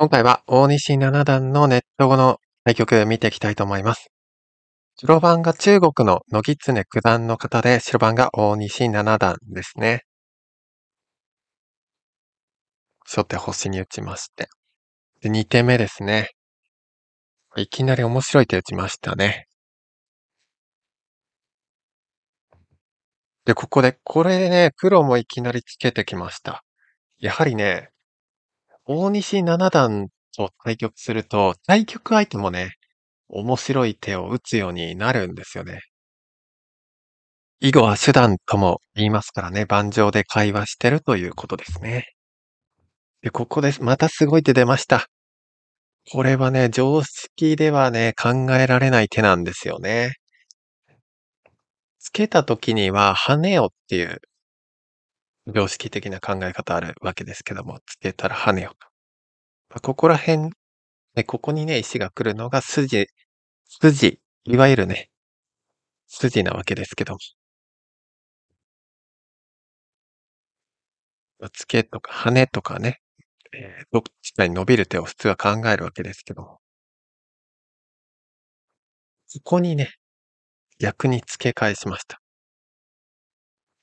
今回は大西七段のネット後の対局見ていきたいと思います。白番が中国の野木常九段の方で、白番が大西七段ですね。初手星に打ちまして。で、二手目ですね。いきなり面白い手打ちましたね。で、ここで、これでね、黒もいきなりつけてきました。やはりね、大西七段と対局すると、対局相手もね、面白い手を打つようになるんですよね。囲碁は手段とも言いますからね、盤上で会話してるということですね。で、ここです。またすごい手出ました。これはね、常識ではね、考えられない手なんですよね。つけた時には、跳ねよっていう常識的な考え方あるわけですけども、つけたら跳ねよと。まあ、ここら辺、ね、ここにね、石が来るのが筋、筋、いわゆるね、筋なわけですけども。つけとか跳ねとかね、えー、どっちかに伸びる手を普通は考えるわけですけども。ここにね、逆に付け返しました。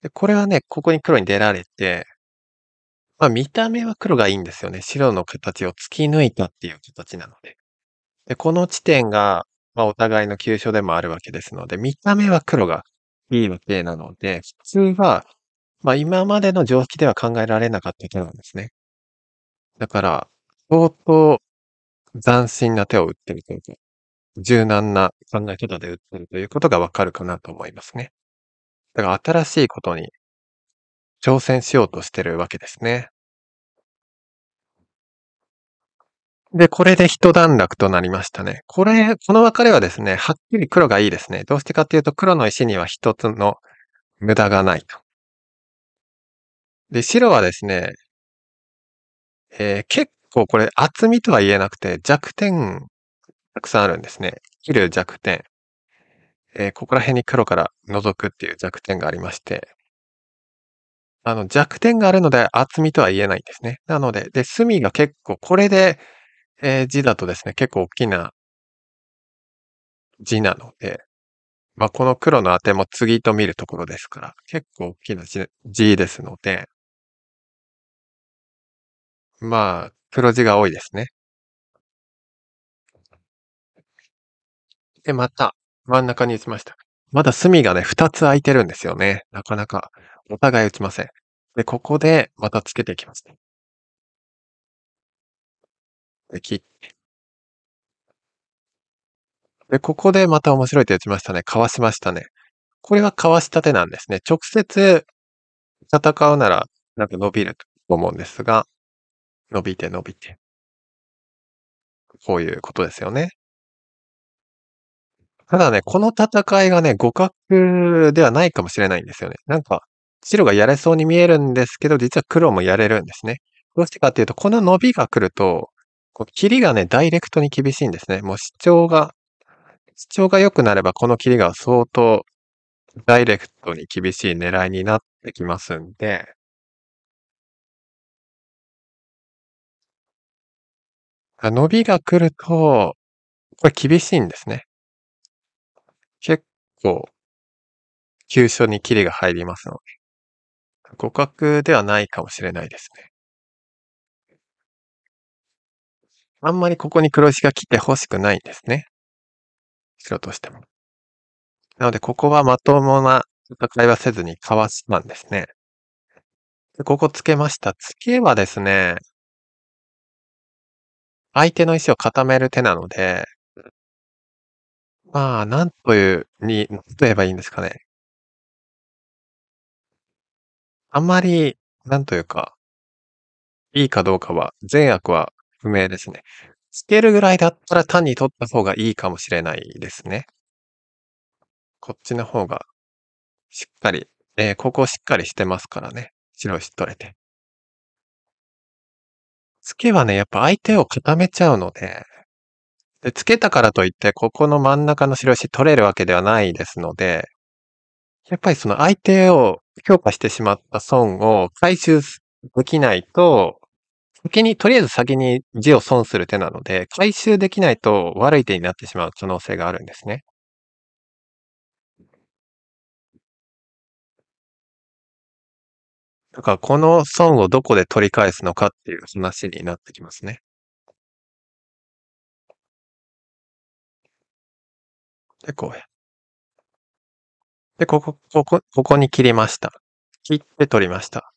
で、これはね、ここに黒に出られて、まあ見た目は黒がいいんですよね。白の形を突き抜いたっていう形なので。で、この地点が、まあお互いの急所でもあるわけですので、見た目は黒がいいわけなので、普通は、まあ今までの常識では考えられなかった手なんですね。だから、相当斬新な手を打ってるというか、柔軟な考え方で打ってるということがわかるかなと思いますね。だから新しいことに挑戦しようとしてるわけですね。で、これで一段落となりましたね。これ、この別れはですね、はっきり黒がいいですね。どうしてかっていうと、黒の石には一つの無駄がないと。で、白はですね、えー、結構これ厚みとは言えなくて弱点たくさんあるんですね。切る弱点。えー、ここら辺に黒から覗くっていう弱点がありまして、あの弱点があるので厚みとは言えないんですね。なので、で、隅が結構、これで、えー、字だとですね、結構大きな字なので、まあ、この黒の当ても次と見るところですから、結構大きな字ですので、まあ、黒字が多いですね。で、また、真ん中に打ちました。まだ隅がね、2つ空いてるんですよね。なかなか、お互い打ちません。で、ここで、またつけていきますね。で、切って。で、ここでまた面白い手打ちましたね。かわしましたね。これはかわした手なんですね。直接、戦うなら、なんか伸びると思うんですが、伸びて伸びて。こういうことですよね。ただね、この戦いがね、互角ではないかもしれないんですよね。なんか、白がやれそうに見えるんですけど、実は黒もやれるんですね。どうしてかっていうと、この伸びが来ると、こう、切りがね、ダイレクトに厳しいんですね。もう主張が、主張が良くなれば、この切りが相当ダイレクトに厳しい狙いになってきますんで、伸びが来ると、これ厳しいんですね。こう、急所にキレが入りますので、互角ではないかもしれないですね。あんまりここに黒石が来て欲しくないんですね。白としても。なので、ここはまともな戦いはせずにかわしたんですね。でここつけました。つけはですね、相手の石を固める手なので、まあ、なんという、に、例と言えばいいんですかね。あんまり、なんというかいいかどうかは、善悪は不明ですね。つけるぐらいだったら単に取った方がいいかもしれないですね。こっちの方が、しっかり、ええ、ここしっかりしてますからね、白石取れて。つけはね、やっぱ相手を固めちゃうのでで、つけたからといって、ここの真ん中の白石取れるわけではないですので、やっぱりその相手を強化してしまった損を回収できないと、先に、とりあえず先に字を損する手なので、回収できないと悪い手になってしまう可能性があるんですね。だからこの損をどこで取り返すのかっていう話になってきますね。で、こうや。で、ここ、ここ、ここに切りました。切って取りました。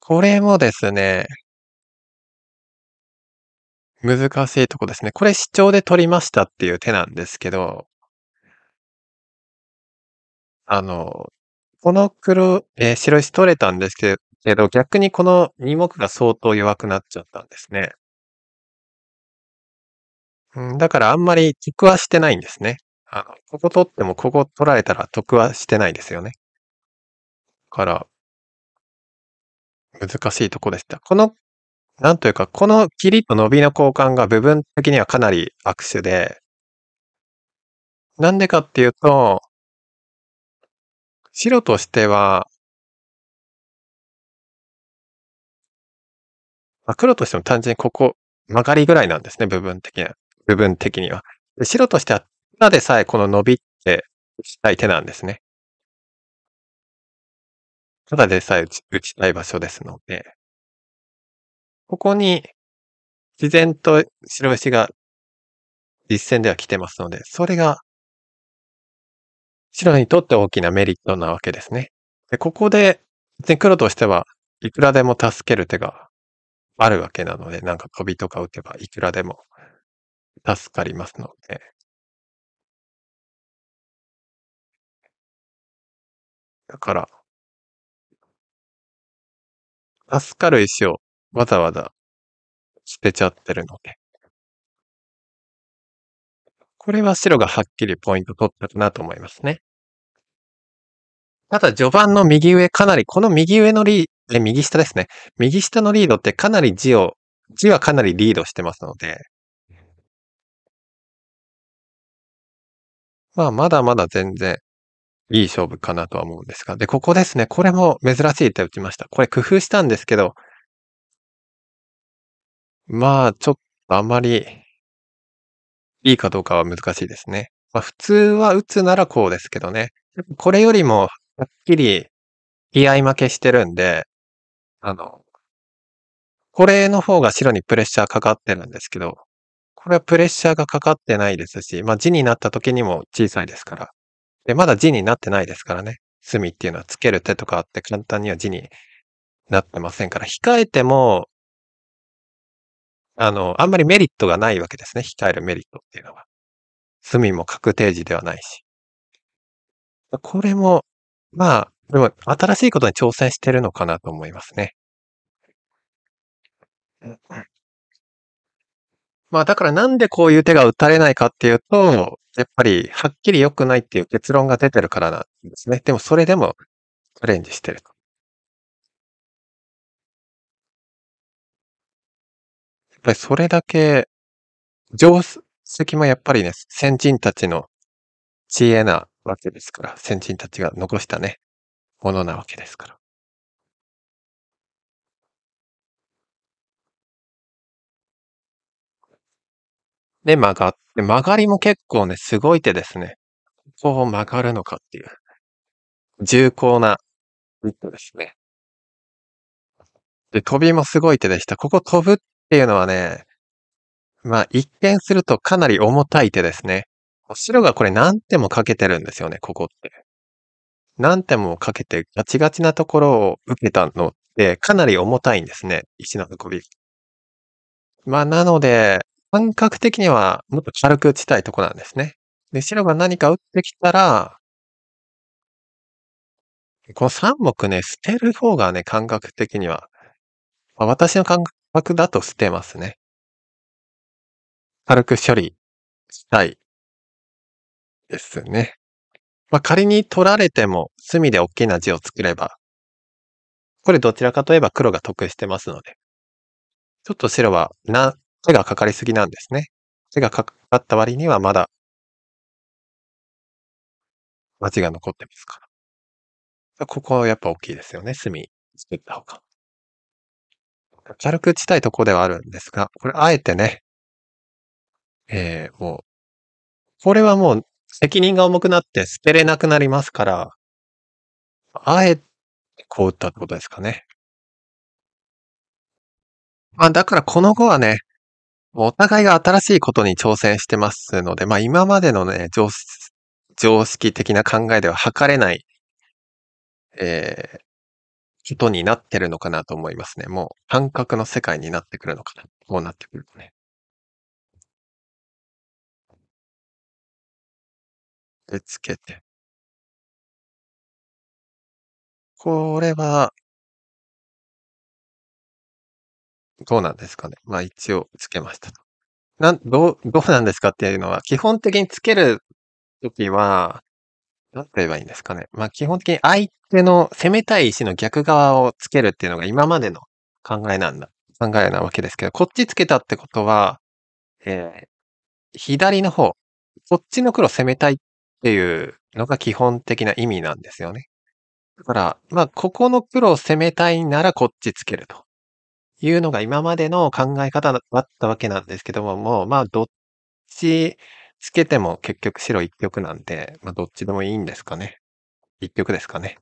これもですね、難しいとこですね。これ、シチョウで取りましたっていう手なんですけど、あの、この黒、えー、白石取れたんですけど、逆にこの2目が相当弱くなっちゃったんですね。うん、だからあんまり得はしてないんですね。あの、ここ取ってもここ取られたら得はしてないですよね。から、難しいとこでした。この、なんというか、このキリと伸びの交換が部分的にはかなり悪手で、なんでかっていうと、白としては、まあ、黒としても単純にここ曲がりぐらいなんですね、部分的には。部分的には。で白としては、ただでさえこの伸びって打ちたい手なんですね。ただでさえ打ち打ちたい場所ですので、ここに自然と白石が実戦では来てますので、それが白にとって大きなメリットなわけですね。でここで、別に黒としてはいくらでも助ける手があるわけなので、なんか飛びとか打てばいくらでも助かりますので。だから。助かる石をわざわざ捨てちゃってるので。これは白がはっきりポイント取ったかなと思いますね。ただ序盤の右上かなり、この右上のリード、え、右下ですね。右下のリードってかなり字を、字はかなりリードしてますので、まあ、まだまだ全然いい勝負かなとは思うんですが。で、ここですね。これも珍しい手打ちました。これ工夫したんですけど、まあ、ちょっとあまりいいかどうかは難しいですね。まあ、普通は打つならこうですけどね。これよりも、はっきり、気合負けしてるんで、あの、これの方が白にプレッシャーかかってるんですけど、これはプレッシャーがかかってないですし、まあ字になった時にも小さいですから。で、まだ字になってないですからね。隅っていうのはつける手とかあって簡単には字になってませんから、控えても、あの、あんまりメリットがないわけですね。控えるメリットっていうのは。隅も確定字ではないし。これも、まあ、でも新しいことに挑戦してるのかなと思いますね。まあだからなんでこういう手が打たれないかっていうと、やっぱりはっきり良くないっていう結論が出てるからなんですね。でもそれでもチャレンジしてると。やっぱりそれだけ、定石もやっぱりね、先人たちの知恵なわけですから、先人たちが残したね、ものなわけですから。で、曲がって、曲がりも結構ね、すごい手ですね。こう曲がるのかっていう。重厚なウットですね。で、飛びもすごい手でした。ここ飛ぶっていうのはね、まあ一見するとかなり重たい手ですね。白がこれ何手もかけてるんですよね、ここって。何手もかけてガチガチなところを受けたのってかなり重たいんですね、石の運び。まあなので、感覚的にはもっと軽く打ちたいとこなんですね。で、白が何か打ってきたら、この3目ね、捨てる方がね、感覚的には。まあ、私の感覚だと捨てますね。軽く処理したいですね。まあ、仮に取られても隅で大きな字を作れば、これどちらかといえば黒が得してますので、ちょっと白はな、手がかかりすぎなんですね。手がかかった割にはまだ、街が残ってますから。ここはやっぱ大きいですよね。隅作った方が。軽く打ちたいとこではあるんですが、これあえてね、えー、もう、これはもう責任が重くなって捨てれなくなりますから、あえてこう打ったってことですかね。まあだからこの後はね、お互いが新しいことに挑戦してますので、まあ今までのね、常常識的な考えでは測れない、えー、ことになってるのかなと思いますね。もう感覚の世界になってくるのかな。こうなってくるとね。ぶつけて。これは、どうなんですかね。まあ一応つけましたと。なん、どう、どうなんですかっていうのは、基本的につけるときは、なんて言えばいいんですかね。まあ基本的に相手の攻めたい石の逆側をつけるっていうのが今までの考えなんだ、考えなわけですけど、こっちつけたってことは、えー、左の方、こっちの黒攻めたいっていうのが基本的な意味なんですよね。だから、まあここの黒を攻めたいならこっちつけると。いうのが今までの考え方だったわけなんですけども、もう、まあ、どっちつけても結局白一曲なんで、まあ、どっちでもいいんですかね。一曲ですかね。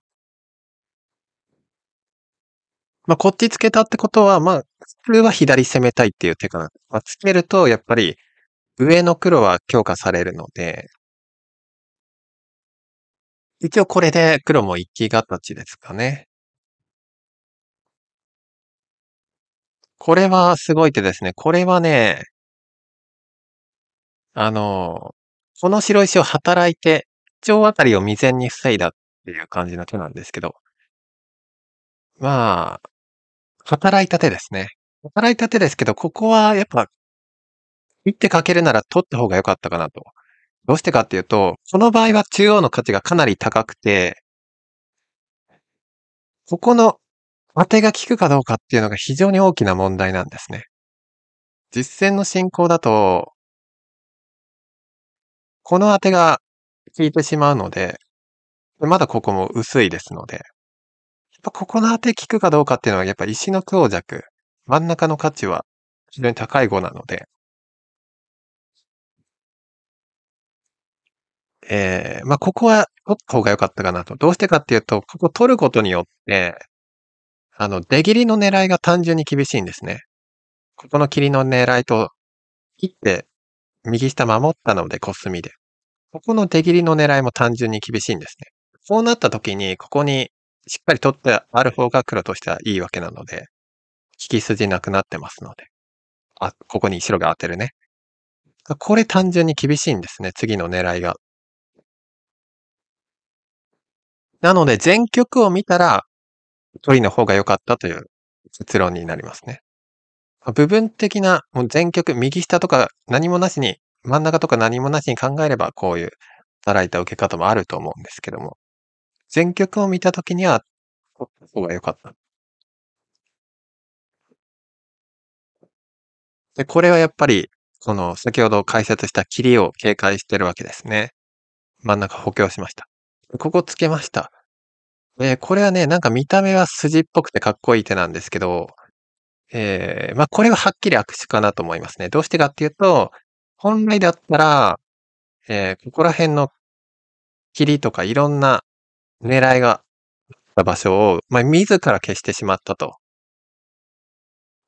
まあ、こっちつけたってことは、まあ、普通は左攻めたいっていう手かな。まあ、つけると、やっぱり、上の黒は強化されるので、一応これで黒も一気形ですかね。これはすごい手ですね。これはね、あの、この白石を働いて、一応あたりを未然に防いだっていう感じの手なんですけど、まあ、働いた手ですね。働いた手ですけど、ここはやっぱ、一手かけるなら取った方が良かったかなと。どうしてかっていうと、この場合は中央の価値がかなり高くて、ここの当てが効くかどうかっていうのが非常に大きな問題なんですね。実践の進行だと、この当てが効いてしまうので、まだここも薄いですので、やっぱここの当て効くかどうかっていうのはやっぱ石の強弱、真ん中の価値は非常に高い語なので、えー、まあ、ここは取った方が良かったかなと。どうしてかっていうと、ここ取ることによって、あの、出切りの狙いが単純に厳しいんですね。ここの切りの狙いと、切って、右下守ったのでコスミで。ここの出切りの狙いも単純に厳しいんですね。こうなった時に、ここにしっかり取ってある方が黒としてはいいわけなので、利き筋なくなってますので。あ、ここに白が当てるね。これ単純に厳しいんですね、次の狙いが。なので、全局を見たら、取りの方が良かったという結論になりますね。部分的な、もう全曲、右下とか何もなしに、真ん中とか何もなしに考えれば、こういう働いた受け方もあると思うんですけども、全曲を見たときには、取った方が良かった。で、これはやっぱり、その、先ほど解説した切りを警戒してるわけですね。真ん中補強しました。ここつけました。えー、これはね、なんか見た目は筋っぽくてかっこいい手なんですけど、えー、まあこれははっきり握手かなと思いますね。どうしてかっていうと、本来だったら、えー、ここら辺の霧とかいろんな狙いがあった場所を、まあ自ら消してしまったと。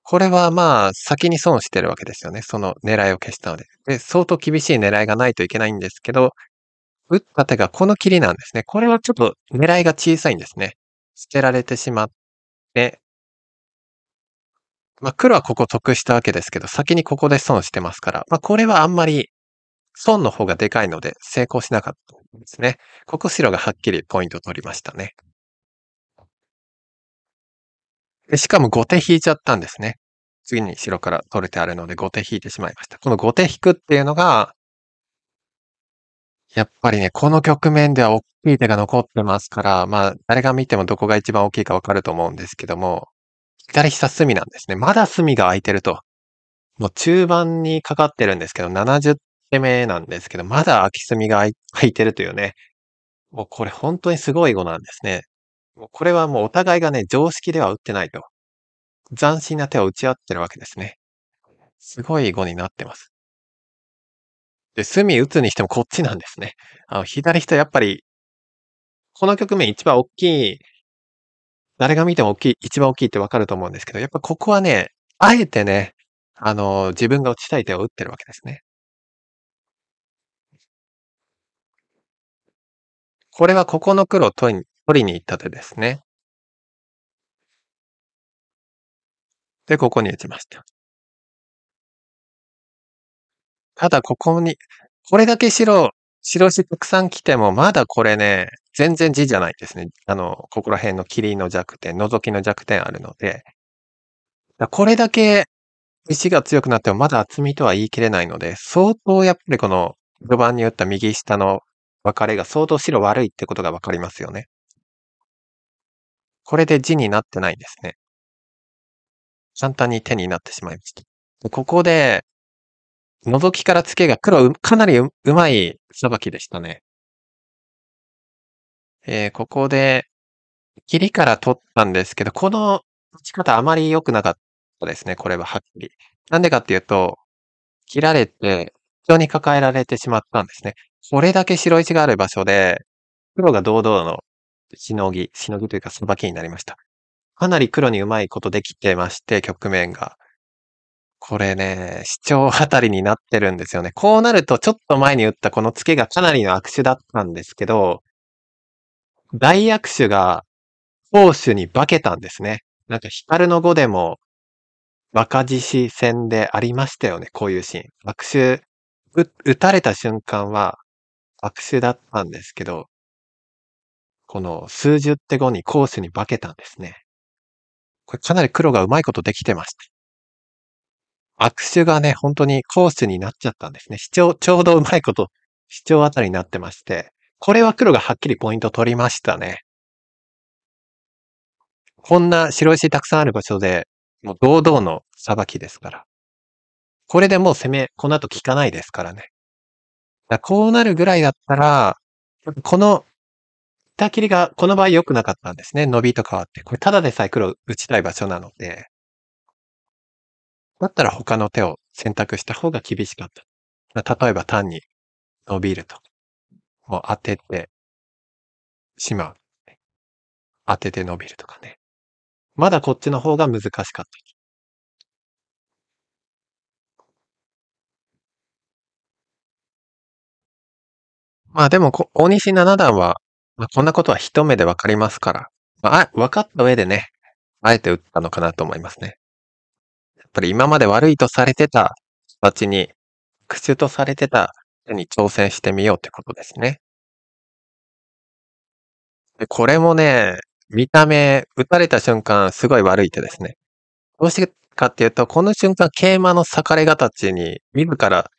これはまあ先に損してるわけですよね。その狙いを消したので。で、相当厳しい狙いがないといけないんですけど、打った手がこの切りなんですね。これはちょっと狙いが小さいんですね。捨てられてしまって、まあ、黒はここ得したわけですけど、先にここで損してますから、まあ、これはあんまり損の方がでかいので成功しなかったんですね。ここ白がはっきりポイントを取りましたね。でしかも後手引いちゃったんですね。次に白から取れてあるので後手引いてしまいました。この後手引くっていうのが、やっぱりね、この局面では大きい手が残ってますから、まあ、誰が見てもどこが一番大きいかわかると思うんですけども、左下隅なんですね。まだ隅が空いてると。もう中盤にかかってるんですけど、70手目なんですけど、まだ空き隅が 空いてるというね。もうこれ本当にすごい碁なんですね。もうこれはもうお互いがね、常識では打ってないと。斬新な手を打ち合ってるわけですね。すごい碁になってます。で、隅打つにしてもこっちなんですね。あの、左人やっぱり、この局面一番大きい、誰が見ても大きい、一番大きいってわかると思うんですけど、やっぱここはね、あえてね、あの、自分が打ちたい手を打ってるわけですね。これはここの黒を取りに取りに行った手ですね。で、ここに打ちました。ただここに、これだけ白、白石たくさん来ても、まだこれね、全然地じゃないですね。あの、ここら辺の霧の弱点、覗きの弱点あるので、これだけ石が強くなってもまだ厚みとは言い切れないので、相当やっぱりこの序盤に打った右下の分かれが相当白悪いってことが分かりますよね。これで地になってないんですね。簡単に手になってしまいました。ここで、覗きからつけが黒かなりうまいさばきでしたね。えー、ここで、切りから取ったんですけど、この打ち方あまり良くなかったですね、これははっきり。なんでかっていうと、切られて、人に抱えられてしまったんですね。これだけ白石がある場所で、黒が堂々のしのぎ、しのぎというかさばきになりました。かなり黒にうまいことできてまして、局面が。これね、市長あたりになってるんですよね。こうなると、ちょっと前に打ったこのツケがかなりの悪手だったんですけど、大悪手が、攻守に化けたんですね。なんか、ヒカルの碁でも、若獅子戦でありましたよね、こういうシーン。悪手、打たれた瞬間は、悪手だったんですけど、この数十手後に攻守に化けたんですね。これかなり黒がうまいことできてました。悪手がね、本当に好手になっちゃったんですね。主張、ちょうどうまいこと、主張あたりになってまして、これは黒がはっきりポイント取りましたね。こんな白石たくさんある場所で、もう堂々の裁きですから。これでもう攻め、この後効かないですからね。だこうなるぐらいだったら、この、板切りがこの場合良くなかったんですね。伸びと変わって。これただでさえ黒打ちたい場所なので、だったら他の手を選択した方が厳しかった。例えば単に伸びると。もう当ててしまう。当てて伸びるとかね。まだこっちの方が難しかった。まあでも、大西七段は、まあ、こんなことは一目でわかりますから、まあ、分かった上でね、あえて打ったのかなと思いますね。ぱり今まで悪いとされてたたちに、苦痛とされてた人に挑戦してみようってことですね。でこれもね、見た目、打たれた瞬間、すごい悪い手ですね。どうしてかっていうと、この瞬間、桂馬の裂かれ形に、自ら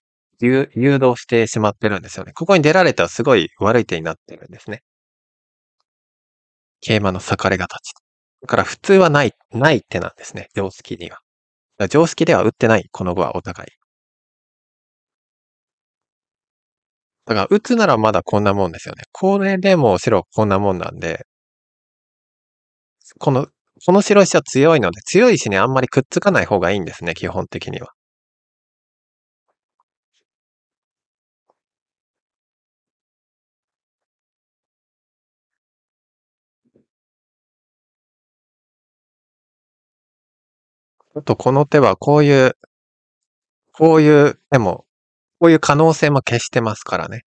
誘導してしまってるんですよね。ここに出られたらすごい悪い手になってるんですね。桂馬の裂かれ形。だから普通はない、ない手なんですね。常識には。常識では打ってない、この碁はお互い。だから、打つならまだこんなもんですよね。これでも白こんなもんなんで、この、この白石は強いので、強い石にあんまりくっつかない方がいいんですね、基本的には。ちょっとこの手はこういう、こういう手も、こういう可能性も消してますからね。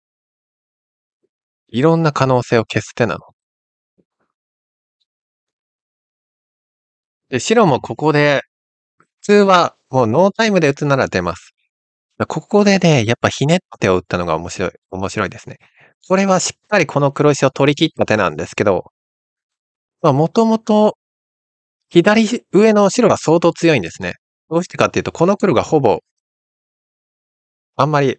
いろんな可能性を消す手なの。で、白もここで、普通はもうノータイムで打つなら出ます。ここでね、やっぱひねってを打ったのが面白い、面白いですね。これはしっかりこの黒石を取り切った手なんですけど、まあもともと左上の白が相当強いんですね。どうしてかっていうと、この黒がほぼ、あんまり、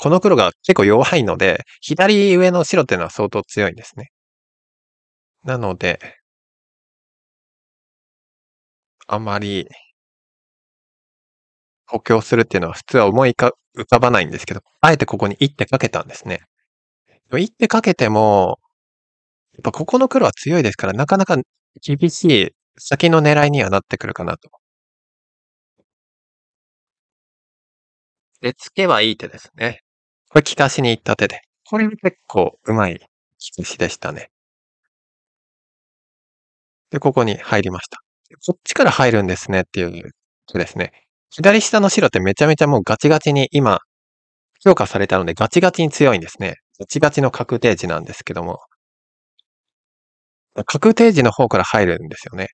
この黒が結構弱いので、左上の白っていうのは相当強いんですね。なので、あまり補強するっていうのは普通は思い浮かばないんですけど、あえてここに一手かけたんですね。一手かけても、っぱここの黒は強いですから、なかなか厳しい先の狙いにはなってくるかなと。で、つけはいい手ですね。これ利かしに行った手で。これ結構うまい利かしでしたね。で、ここに入りました。こっちから入るんですねっていう手ですね。左下の白ってめちゃめちゃもうガチガチに今、強化されたのでガチガチに強いんですね。ガチガチの確定値なんですけども。確定時の方から入るんですよね。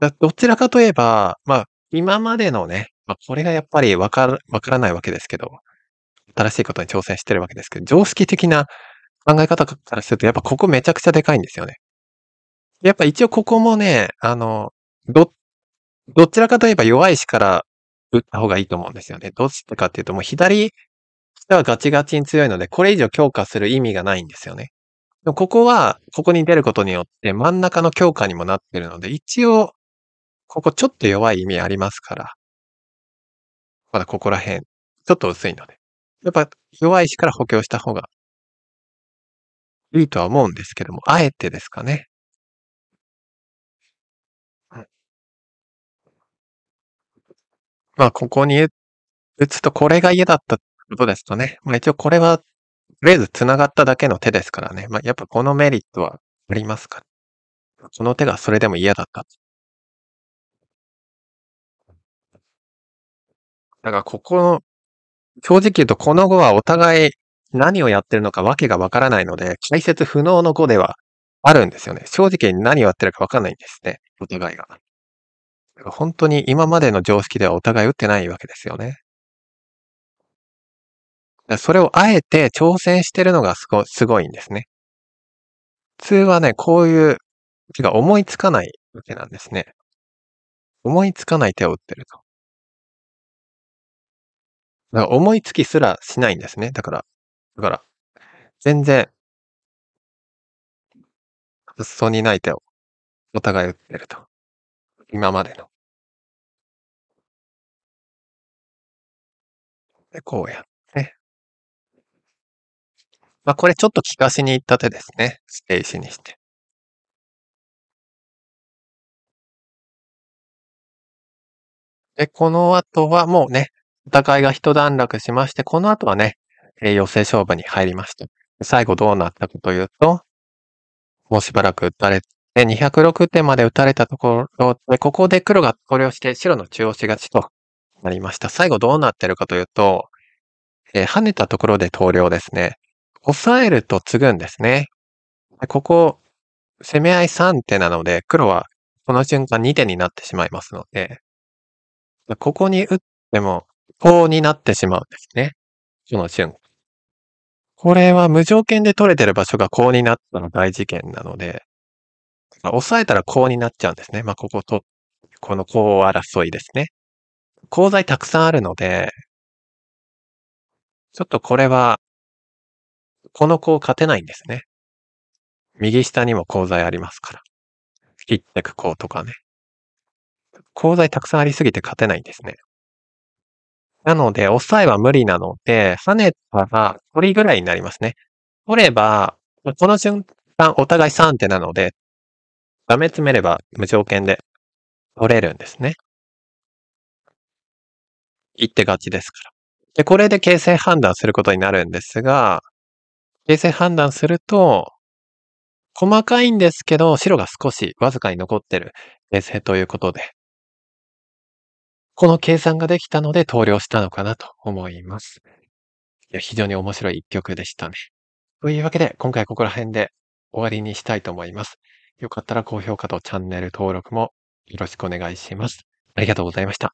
だどちらかといえば、まあ、今までのね、まあ、これがやっぱりわから、わからないわけですけど、新しいことに挑戦してるわけですけど、常識的な考え方からすると、やっぱここめちゃくちゃでかいんですよね。やっぱ一応ここもね、あの、ど、どちらかといえば弱い石から打った方がいいと思うんですよね。どうしてかっていうと、もう左下はガチガチに強いので、これ以上強化する意味がないんですよね。でもここは、ここに出ることによって真ん中の強化にもなってるので、一応、ここちょっと弱い意味ありますから、まだここら辺、ちょっと薄いので。やっぱ弱い石から補強した方がいいとは思うんですけども、あえてですかね。まあ、ここに打つとこれが嫌だったってことですかね。まあ一応これはとりあえず繋がっただけの手ですからね。まあ、やっぱこのメリットはありますから。この手がそれでも嫌だった。だからここの、正直言うとこの後はお互い何をやってるのかわけがわからないので、解説不能の語ではあるんですよね。正直に何をやってるかわかんないんですね。お互いが。本当に今までの常識ではお互い打ってないわけですよね。それをあえて挑戦してるのがすごすごいんですね。普通はね、こういうてが思いつかないわけなんですね。思いつかない手を打ってると。だから思いつきすらしないんですね。だから、だから、全然、発想にない手をお互い打ってると。今までの。で、こうやっまあ、これちょっと聞かせに行った手ですね。ステージにして。で、この後はもうね、戦いが一段落しまして、この後はね、えー、寄せ勝負に入りました。最後どうなったかというと、もうしばらく打たれて、206点まで打たれたところで、ここで黒がこれをして、白の中央しがちとなりました。最後どうなってるかというと、えー、跳ねたところで投了ですね。抑えると継ぐんですね。ここ、攻め合い3手なので、黒はこの瞬間2手になってしまいますので、ここに打っても、こうになってしまうんですね。この瞬間。これは無条件で取れてる場所がこうになったの大事件なので、押さえたらこうになっちゃうんですね。まあ、ここと、このこう争いですね。功材たくさんあるので、ちょっとこれはこの子を勝てないんですね。右下にも鋼材ありますから。切ってくことかね。鋼材たくさんありすぎて勝てないんですね。なので、抑えは無理なので、跳ねたら取りぐらいになりますね。取れば、この瞬間お互い3手なので、ダメ詰めれば無条件で取れるんですね。一手勝ちですから。で、これで形勢判断することになるんですが、形勢判断すると、細かいんですけど、白が少しわずかに残ってる形勢ということで、この計算ができたので投了したのかなと思います。いや非常に面白い一曲でしたね。というわけで、今回ここら辺で終わりにしたいと思います。よかったら高評価とチャンネル登録もよろしくお願いします。ありがとうございました。